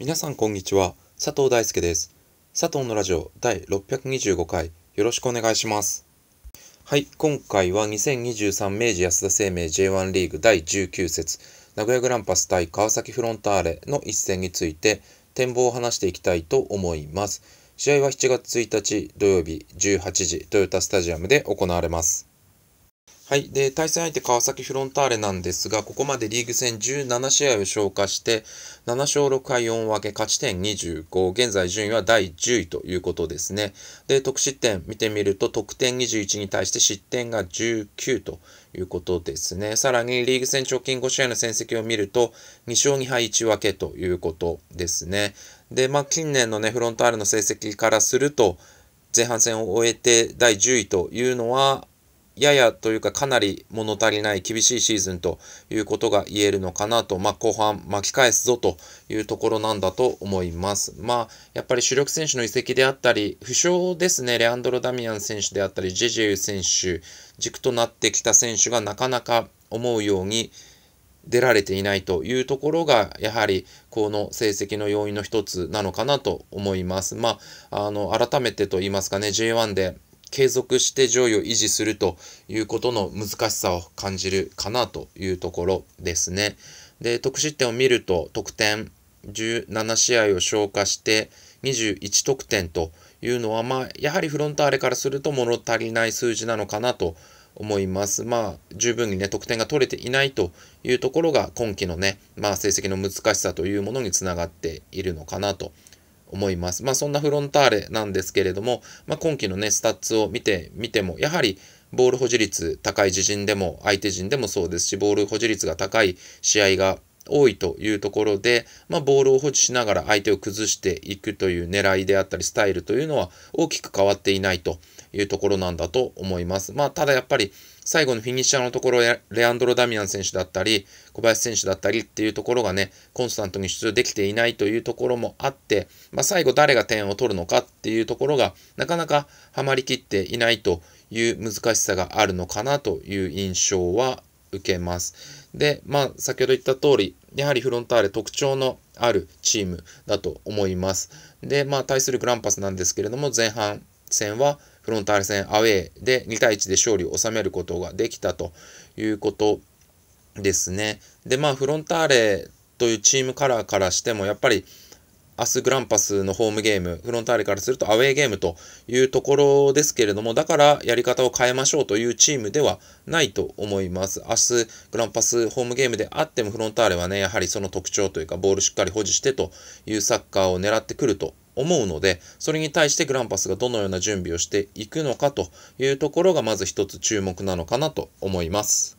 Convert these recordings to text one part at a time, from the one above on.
皆さんこんにちは佐藤大輔です佐藤のラジオ第625回よろしくお願いしますはい今回は2023明治安田生命 J1 リーグ第19節名古屋グランパス対川崎フロンターレの一戦について展望を話していきたいと思います試合は7月1日土曜日18時トヨタスタジアムで行われますはい。で、対戦相手川崎フロンターレなんですが、ここまでリーグ戦17試合を消化して、7勝6敗4分け、勝ち点25、現在順位は第10位ということですね。で、得失点見てみると、得点21に対して失点が19ということですね。さらに、リーグ戦直近5試合の戦績を見ると、2勝2敗1分けということですね。で、まあ、近年のね、フロンターレの成績からすると、前半戦を終えて第10位というのは、ややというかかなり物足りない厳しいシーズンということが言えるのかなと、まあ、後半巻き返すぞというところなんだと思います。まあ、やっぱり主力選手の移籍であったり、負傷ですね、レアンドロ・ダミアン選手であったり、ジェジェユ選手、軸となってきた選手がなかなか思うように出られていないというところがやはりこの成績の要因の一つなのかなと思います。まあ、あの改めてと言いますかね J1 で継続して上位を維持するということの難しさを感じるかなというところですね。で、得失点を見ると、得点17試合を消化して21得点というのは、まあ、やはりフロンターレからすると物足りない数字なのかなと思います。まあ、十分にね、得点が取れていないというところが、今季のね、まあ、成績の難しさというものにつながっているのかなと思います。まあ、そんなフロンターレなんですけれども、まあ、今季のね、スタッツを見てみても、やはりボール保持率高い自陣でも相手陣でもそうですし、ボール保持率が高い試合が多いというところで、まあ、ボールを保持しながら相手を崩していくという狙いであったりスタイルというのは大きく変わっていないというところなんだと思います。まあ、ただやっぱり最後のフィニッシャーのところレアンドロ・ダミアン選手だったり、小林選手だったりっていうところがね、コンスタントに出場できていないというところもあって、まあ、最後誰が点を取るのかっていうところが、なかなかはまりきっていないという難しさがあるのかなという印象は受けます。で、まあ、先ほど言った通り、やはりフロンターレ特徴のあるチームだと思います。で、まあ、対するグランパスなんですけれども、前半戦はフロンターレ戦アウェーで2対1で勝利を収めることができたということですね。で、まあ、フロンターレというチームカラーからしても、やっぱり、明日グランパスのホームゲーム、フロンターレからするとアウェーゲームというところですけれども、だからやり方を変えましょうというチームではないと思います。明日グランパスホームゲームであってもフロンターレはね、やはりその特徴というか、ボールしっかり保持してというサッカーを狙ってくると思うので、それに対してグランパスがどのような準備をしていくのかというところがまず一つ注目なのかなと思います。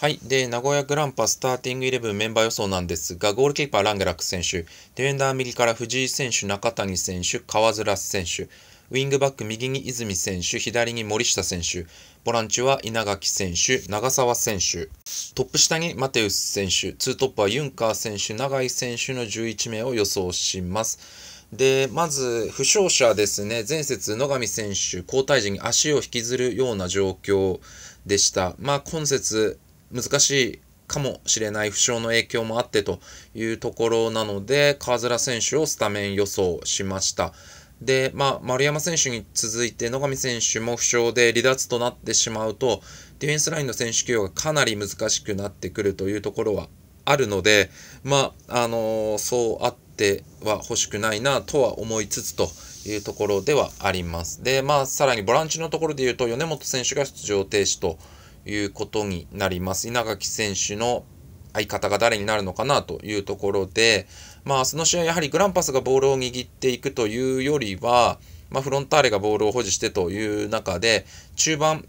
はい。で、名古屋グランパスターティングイレブンメンバー予想なんですが、ゴールキーパーランゲラック選手、ディフェンダー右から藤井選手、中谷選手、川面選手、ウィングバック右に泉選手、左に森下選手、ボランチは稲垣選手、長澤選手、トップ下にマテウス選手、ツートップはユンカー選手、永井選手の11名を予想します。で、まず、負傷者ですね、前節、野上選手、交代時に足を引きずるような状況でした。まあ、今節、難しいかもしれない負傷の影響もあってというところなので、川面選手をスタメン予想しました。で、まあ、丸山選手に続いて野上選手も負傷で離脱となってしまうと、ディフェンスラインの選手起用がかなり難しくなってくるというところはあるので、まあ、あのー、そうあっては欲しくないなとは思いつつというところではあります。で、まあ、さらにボランチのところで言うと、米本選手が出場停止ということになります。稲垣選手の相方が誰になるのかなというところで、まあ、その試合、やはりグランパスがボールを握っていくというよりは、まあ、フロンターレがボールを保持してという中で、中盤、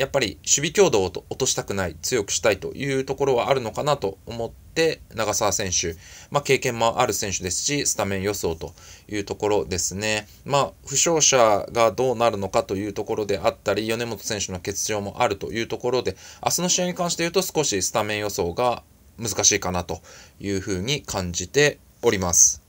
やっぱり守備強度を落としたくない、強くしたいというところはあるのかなと思って、長澤選手、まあ、経験もある選手ですし、スタメン予想というところですね。まあ、負傷者がどうなるのかというところであったり、米本選手の欠場もあるというところで、明日の試合に関して言うと少しスタメン予想が難しいかなというふうに感じております。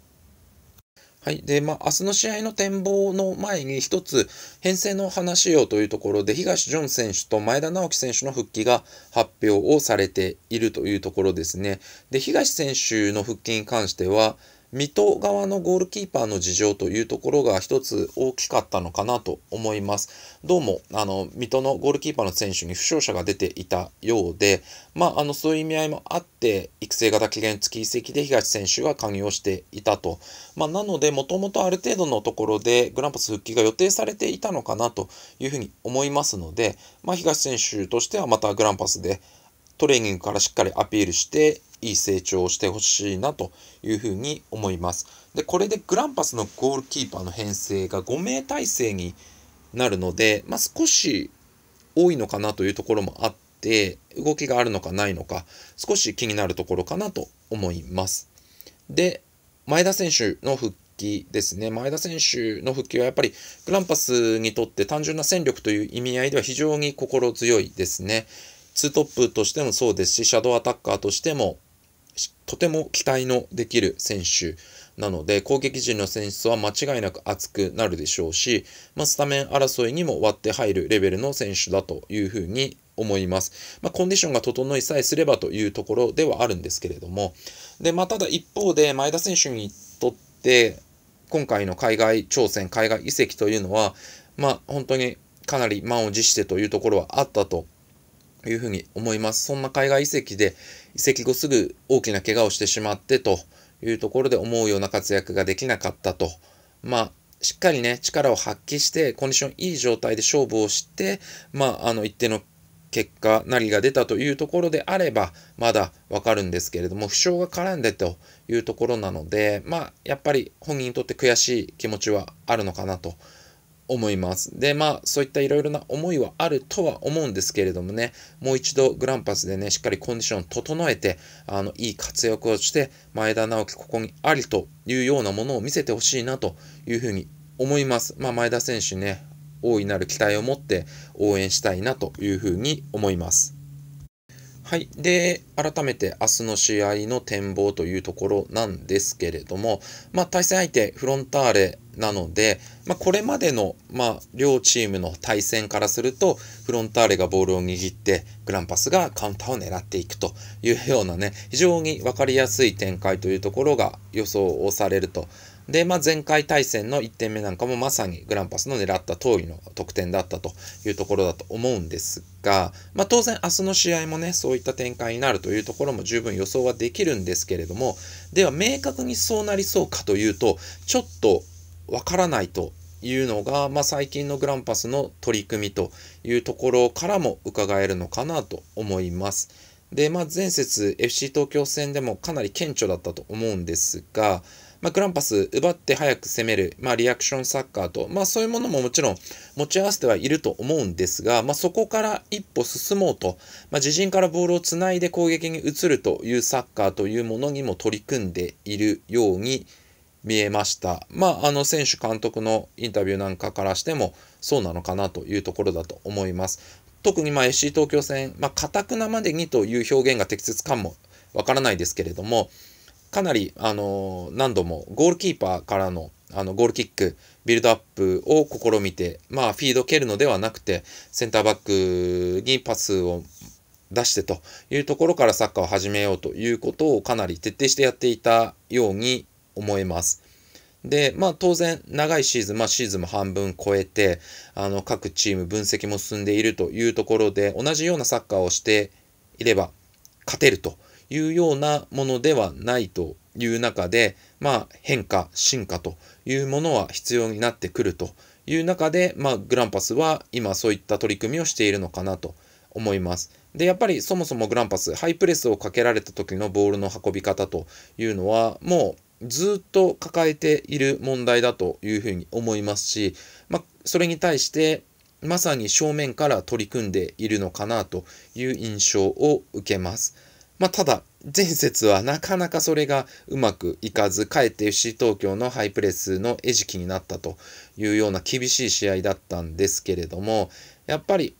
はい。で、まあ、明日の試合の展望の前に一つ、編成の話をというところで、東ジョン選手と前田直樹選手の復帰が発表をされているというところですね。で、東選手の復帰に関しては、水戸側のゴールキーパーの事情というところが一つ大きかったのかなと思います。どうも、あの、水戸のゴールキーパーの選手に負傷者が出ていたようで、まあ、あの、そういう意味合いもあって、育成型期限付き移籍で東選手が加入をしていたと。まあ、なので、もともとある程度のところでグランパス復帰が予定されていたのかなというふうに思いますので、まあ、東選手としてはまたグランパスでトレーニングからしっかりアピールして、いい成長をしてほしいなというふうに思います。で、これでグランパスのゴールキーパーの編成が5名体制になるので、まあ、少し多いのかなというところもあって、動きがあるのかないのか、少し気になるところかなと思います。で、前田選手の復帰ですね。前田選手の復帰はやっぱりグランパスにとって単純な戦力という意味合いでは非常に心強いですね。ツートップとしてもそうですし、シャドウアタッカーとしてもとても期待のできる選手なので、攻撃陣の選出は間違いなく熱くなるでしょうし、まあ、スタメン争いにも割って入るレベルの選手だというふうに思います。まあ、コンディションが整いさえすればというところではあるんですけれども、でまあ、ただ一方で前田選手にとって、今回の海外挑戦、海外移籍というのは、まあ、本当にかなり満を持してというところはあったというふうに思います。そんな海外移籍で、移籍後すぐ大きな怪我をしてしまってというところで思うような活躍ができなかったと。まあ、しっかりね、力を発揮して、コンディションいい状態で勝負をして、まあ、あの、一定の結果なりが出たというところであれば、まだわかるんですけれども、負傷が絡んでというところなので、まあ、やっぱり本人にとって悔しい気持ちはあるのかなと。思います。で、まあ、そういったいろいろな思いはあるとは思うんですけれどもね、もう一度グランパスでね、しっかりコンディション整えて、あの、いい活躍をして、前田直樹ここにありというようなものを見せてほしいなというふうに思います。まあ、前田選手ね、大いなる期待を持って応援したいなというふうに思います。はい。で、改めて明日の試合の展望というところなんですけれども、まあ、対戦相手、フロンターレなので、まあ、これまでの、まあ、両チームの対戦からすると、フロンターレがボールを握って、グランパスがカウンターを狙っていくというようなね、非常に分かりやすい展開というところが予想をされると。で、まあ、前回対戦の1点目なんかもまさにグランパスの狙った通りの得点だったというところだと思うんですが、まあ、当然明日の試合もね、そういった展開になるというところも十分予想はできるんですけれども、では明確にそうなりそうかというと、ちょっとわからないというのが、まあ、最近のグランパスの取り組みというところからも伺えるのかなと思います。で、まあ、前節 FC 東京戦でもかなり顕著だったと思うんですが、まあ、グランパス奪って早く攻める、まあ、リアクションサッカーと、まあ、そういうものももちろん持ち合わせてはいると思うんですが、まあ、そこから一歩進もうと、まあ、自陣からボールをつないで攻撃に移るというサッカーというものにも取り組んでいるように見えました。まあ、あの選手、監督のインタビューなんかからしてもそうなのかなというところだと思います。特にまあ FC 東京戦、まあ、かたくなまでにという表現が適切かもわからないですけれども、かなり、あの何度もゴールキーパーからのあのゴールキック、ビルドアップを試みて、まあ、フィード蹴るのではなくて、センターバックにパスを出してというところからサッカーを始めようということをかなり徹底してやっていたように思います。で、まあ当然長いシーズン、まあシーズンも半分超えて、あの各チーム分析も進んでいるというところで、同じようなサッカーをしていれば勝てるというようなものではないという中で、まあ変化、進化というものは必要になってくるという中で、まあグランパスは今そういった取り組みをしているのかなと思います。で、やっぱりそもそもグランパス、ハイプレスをかけられた時のボールの運び方というのは、もうずっと抱えている問題だというふうに思いますし、まあ、それに対してまさに正面から取り組んでいるのかなという印象を受けます。まあ、ただ、前節はなかなかそれがうまくいかず、かえって FC 東京のハイプレスの餌食になったというような厳しい試合だったんですけれども、やっぱり、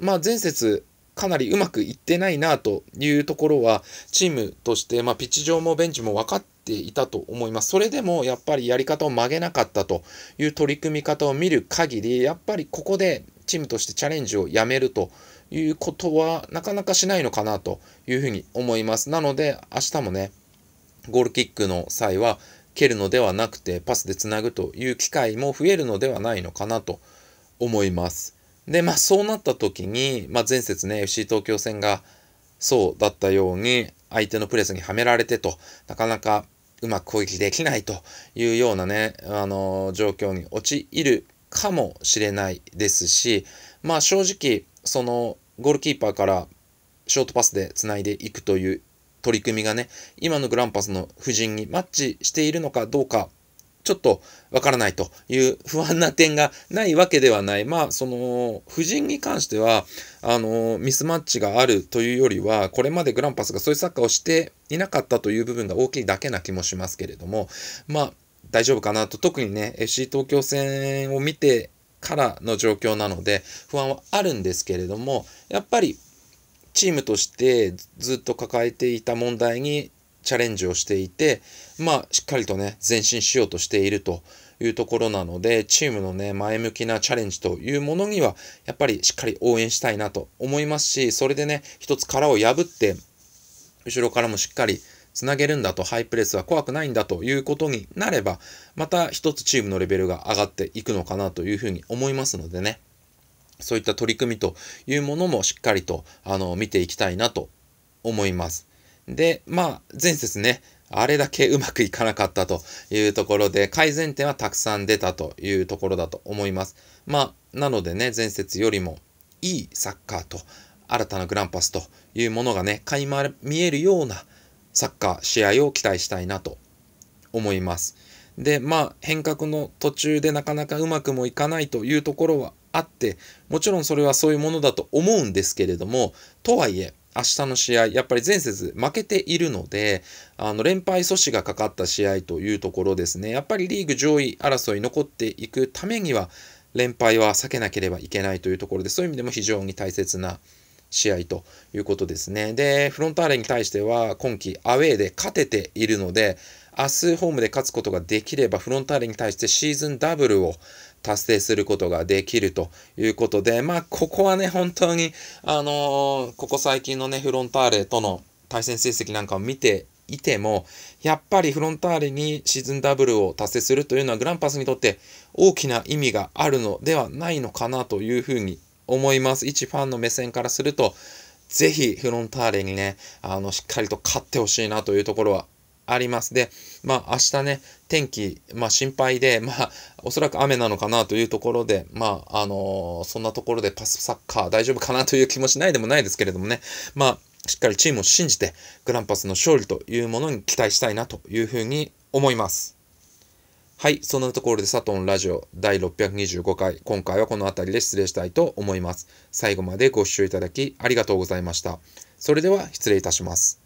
まあ、前節、かなりうまくいってないなというところは、チームとして、まあ、ピッチ上もベンチも分かっていたと思います。それでもやっぱりやり方を曲げなかったという取り組み方を見る限り、やっぱりここでチームとしてチャレンジをやめるということはなかなかしないのかなというふうに思います。なので明日もね、ゴールキックの際は蹴るのではなくてパスでつなぐという機会も増えるのではないのかなと思います。で、まあそうなった時に、まあ、前節ね、FC 東京戦がそうだったように相手のプレスにはめられてとなかなかうまく攻撃できないというようなね、あのー、状況に陥るかもしれないですし、まあ正直、そのゴールキーパーからショートパスでつないでいくという取り組みがね、今のグランパスの布陣にマッチしているのかどうかちょっとわからないという不安な点がないわけではない。まあ、その、夫人に関しては、あの、ミスマッチがあるというよりは、これまでグランパスがそういうサッカーをしていなかったという部分が大きいだけな気もしますけれども、まあ、大丈夫かなと、特にね、FC 東京戦を見てからの状況なので、不安はあるんですけれども、やっぱり、チームとしてずっと抱えていた問題にチャレンジをしていて、まあ、しっかりとね、前進しようとしているというところなので、チームのね、前向きなチャレンジというものには、やっぱりしっかり応援したいなと思いますし、それでね、一つ殻を破って、後ろからもしっかりつなげるんだと、ハイプレスは怖くないんだということになれば、また一つチームのレベルが上がっていくのかなというふうに思いますのでね、そういった取り組みというものもしっかりと、あの、見ていきたいなと思います。で、まあ、前節ね、あれだけうまくいかなかったというところで、改善点はたくさん出たというところだと思います。まあ、なのでね、前節よりもいいサッカーと、新たなグランパスというものがね、垣間見えるようなサッカー、試合を期待したいなと思います。で、まあ、変革の途中でなかなかうまくもいかないというところはあって、もちろんそれはそういうものだと思うんですけれども、とはいえ、明日の試合、やっぱり前節負けているので、あの連敗阻止がかかった試合というところですね、やっぱりリーグ上位争い残っていくためには、連敗は避けなければいけないというところで、そういう意味でも非常に大切な試合ということですね。で、フロンターレに対しては、今季アウェーで勝てているので、明日ホームで勝つことができれば、フロンターレに対してシーズンダブルを達成することができるということで、まあ、ここはね、本当に、あのー、ここ最近のね、フロンターレとの対戦成績なんかを見ていても、やっぱりフロンターレにシーズンダブルを達成するというのは、グランパスにとって大きな意味があるのではないのかなというふうに思います。一ファンの目線からすると、ぜひフロンターレにね、あの、しっかりと勝ってほしいなというところはあります。で、まあ明日ね、天気、まあ心配で、まあおそらく雨なのかなというところで、まああのー、そんなところでパスサッカー大丈夫かなという気もしないでもないですけれどもね、まあしっかりチームを信じて、グランパスの勝利というものに期待したいなというふうに思います。はい、そんなところで佐藤のラジオ第625回、今回はこの辺りで失礼したいと思います。最後までご視聴いただきありがとうございました。それでは失礼いたします。